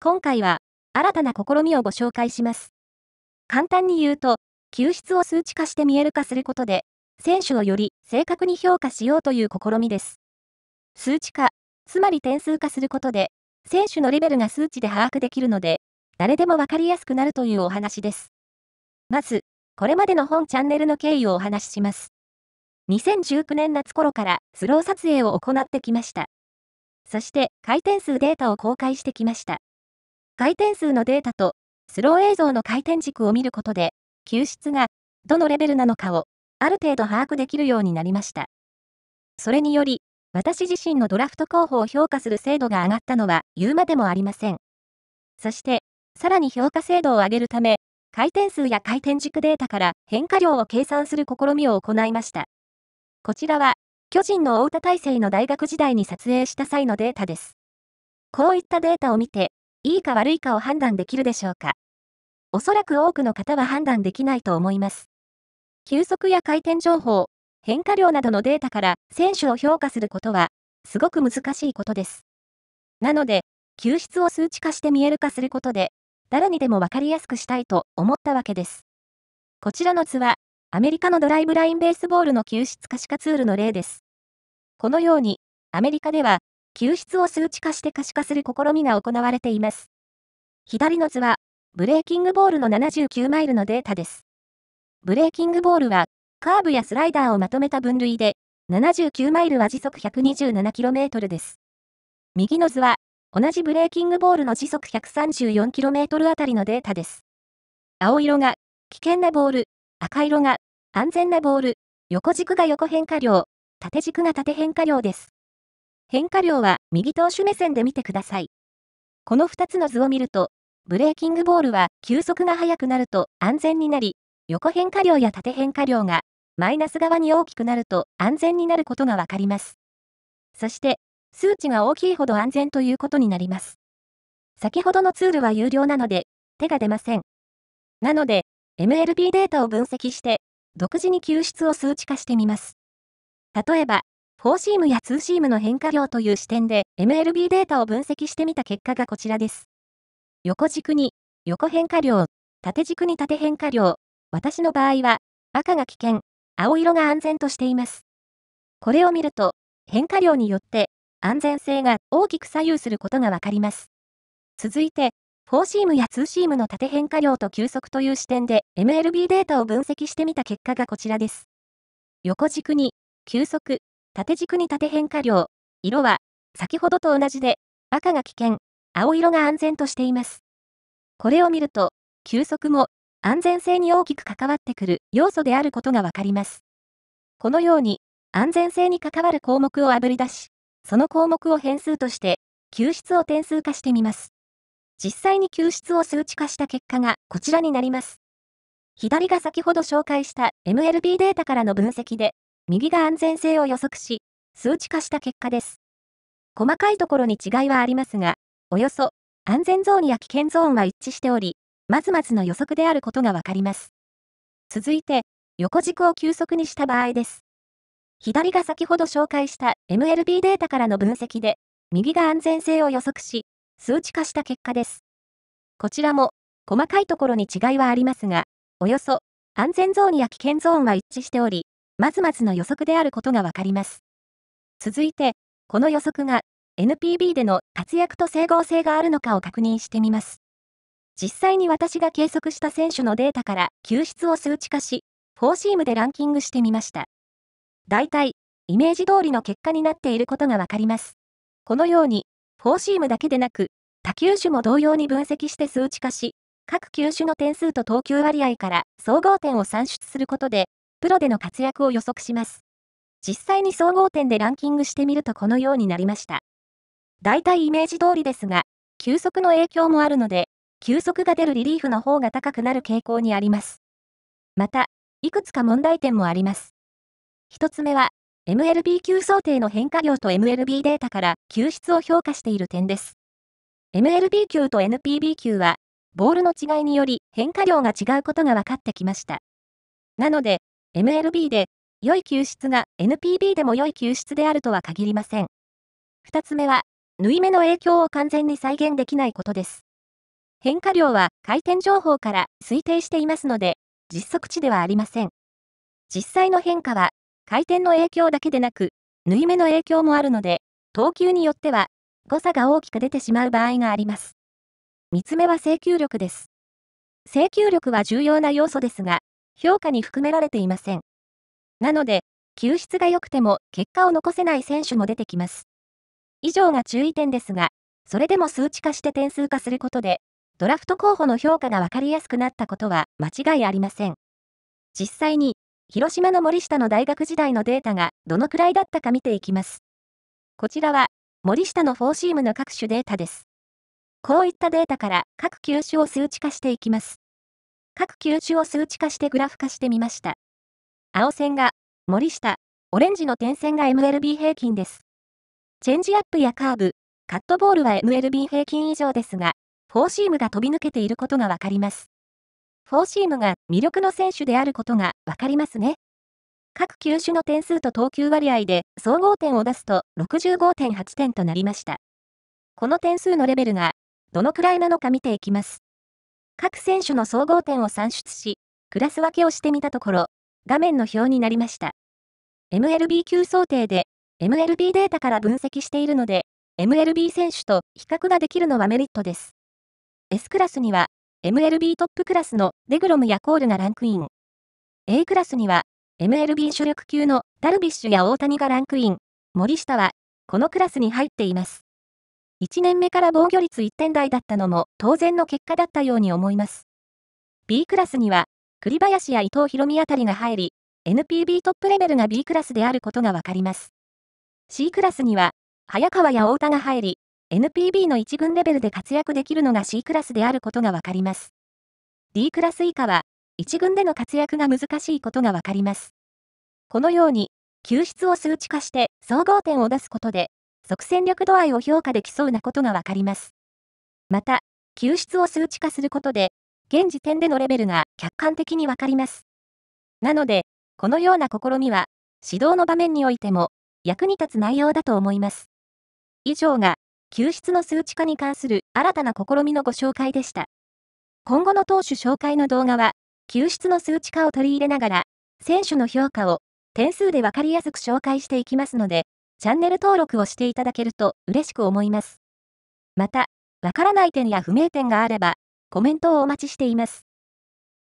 今回は、新たな試みをご紹介します。簡単に言うと、救出を数値化して見える化することで、選手をより正確に評価しようという試みです。数値化、つまり点数化することで、選手のレベルが数値で把握できるので、誰でもわかりやすくなるというお話です。まず、これまでの本チャンネルの経緯をお話しします。2019年夏頃からスロー撮影を行ってきました。そして、回転数データを公開してきました。回転数のデータとスロー映像の回転軸を見ることで、救出がどのレベルなのかをある程度把握できるようになりました。それにより、私自身のドラフト候補を評価する精度が上がったのは言うまでもありません。そして、さらに評価精度を上げるため、回転数や回転軸データから変化量を計算する試みを行いました。こちらは、巨人の太田大成の大学時代に撮影した際のデータです。こういったデータを見て、いいか悪いかを判断できるでしょうかおそらく多くの方は判断できないと思います。球速や回転情報、変化量などのデータから選手を評価することは、すごく難しいことです。なので、球質を数値化して見える化することで、誰にでも分かりやすくしたいと思ったわけです。こちらの図は、アメリカのドライブラインベースボールの球質可視化ツールの例です。このように、アメリカでは、救出を数値化して可視化する試みが行われています。左の図は、ブレーキングボールの79マイルのデータです。ブレーキングボールは、カーブやスライダーをまとめた分類で、79マイルは時速 127km です。右の図は、同じブレーキングボールの時速 134km あたりのデータです。青色が、危険なボール、赤色が、安全なボール、横軸が横変化量、縦軸が縦変化量です。変化量は右投手目線で見てください。この2つの図を見ると、ブレーキングボールは球速が速くなると安全になり、横変化量や縦変化量がマイナス側に大きくなると安全になることがわかります。そして、数値が大きいほど安全ということになります。先ほどのツールは有料なので、手が出ません。なので、MLB データを分析して、独自に救出を数値化してみます。例えば、フォーシームやツーシームの変化量という視点で MLB データを分析してみた結果がこちらです。横軸に横変化量、縦軸に縦変化量、私の場合は赤が危険、青色が安全としています。これを見ると変化量によって安全性が大きく左右することがわかります。続いて、フォーシームやツーシームの縦変化量と休息という視点で MLB データを分析してみた結果がこちらです。横軸に休息、縦軸に縦変化量。色は、先ほどと同じで、赤が危険、青色が安全としています。これを見ると、休息も、安全性に大きく関わってくる要素であることがわかります。このように、安全性に関わる項目をあぶり出し、その項目を変数として、救出を点数化してみます。実際に救出を数値化した結果がこちらになります。左が先ほど紹介した MLB データからの分析で、右が安全性を予測し、数値化した結果です。細かいところに違いはありますが、およそ安全ゾーンや危険ゾーンは一致しており、まずまずの予測であることがわかります。続いて、横軸を急速にした場合です。左が先ほど紹介した MLB データからの分析で、右が安全性を予測し、数値化した結果です。こちらも、細かいところに違いはありますが、およそ安全ゾーンや危険ゾーンは一致しており、まずまずの予測であることがわかります。続いて、この予測が NPB での活躍と整合性があるのかを確認してみます。実際に私が計測した選手のデータから救出を数値化し、フォーシームでランキングしてみました。大体、イメージ通りの結果になっていることがわかります。このように、フォーシームだけでなく、他球種も同様に分析して数値化し、各球種の点数と投球割合から総合点を算出することで、プロでの活躍を予測します。実際に総合点でランキングしてみるとこのようになりました。大体イメージ通りですが、急速の影響もあるので、急速が出るリリーフの方が高くなる傾向にあります。また、いくつか問題点もあります。一つ目は、MLB 級想定の変化量と MLB データから球質を評価している点です。MLB 級と NPB 級は、ボールの違いにより変化量が違うことが分かってきました。なので、MLB で、良い球質が NPB でも良い球質であるとは限りません。二つ目は、縫い目の影響を完全に再現できないことです。変化量は回転情報から推定していますので、実測値ではありません。実際の変化は、回転の影響だけでなく、縫い目の影響もあるので、投球によっては、誤差が大きく出てしまう場合があります。三つ目は請求力です。請求力は重要な要素ですが、評価に含められていません。なので、救出が良くても結果を残せない選手も出てきます。以上が注意点ですが、それでも数値化して点数化することで、ドラフト候補の評価が分かりやすくなったことは間違いありません。実際に、広島の森下の大学時代のデータがどのくらいだったか見ていきます。こちらは、森下のフォーシームの各種データです。こういったデータから各球種を数値化していきます。各球種を数値化してグラフ化してみました。青線が森下、オレンジの点線が MLB 平均です。チェンジアップやカーブ、カットボールは MLB 平均以上ですが、フォーシームが飛び抜けていることがわかります。フォーシームが魅力の選手であることがわかりますね。各球種の点数と投球割合で総合点を出すと65.8点となりました。この点数のレベルがどのくらいなのか見ていきます。各選手の総合点を算出し、クラス分けをしてみたところ、画面の表になりました。MLB 級想定で、MLB データから分析しているので、MLB 選手と比較ができるのはメリットです。S クラスには、MLB トップクラスのデグロムやコールがランクイン。A クラスには、MLB 主力級のダルビッシュや大谷がランクイン。森下は、このクラスに入っています。1年目から防御率1点台だったのも当然の結果だったように思います。B クラスには、栗林や伊藤博美あたりが入り、NPB トップレベルが B クラスであることがわかります。C クラスには、早川や太田が入り、NPB の1軍レベルで活躍できるのが C クラスであることがわかります。D クラス以下は、1軍での活躍が難しいことがわかります。このように、救出を数値化して総合点を出すことで、即戦力度合いを評価できそうなことがわかります。また、救出を数値化することで、現時点でのレベルが客観的にわかります。なので、このような試みは、指導の場面においても、役に立つ内容だと思います。以上が、救出の数値化に関する新たな試みのご紹介でした。今後の投手紹介の動画は、救出の数値化を取り入れながら、選手の評価を点数でわかりやすく紹介していきますので、チャンネル登録をしていただけると嬉しく思います。また、わからない点や不明点があれば、コメントをお待ちしています。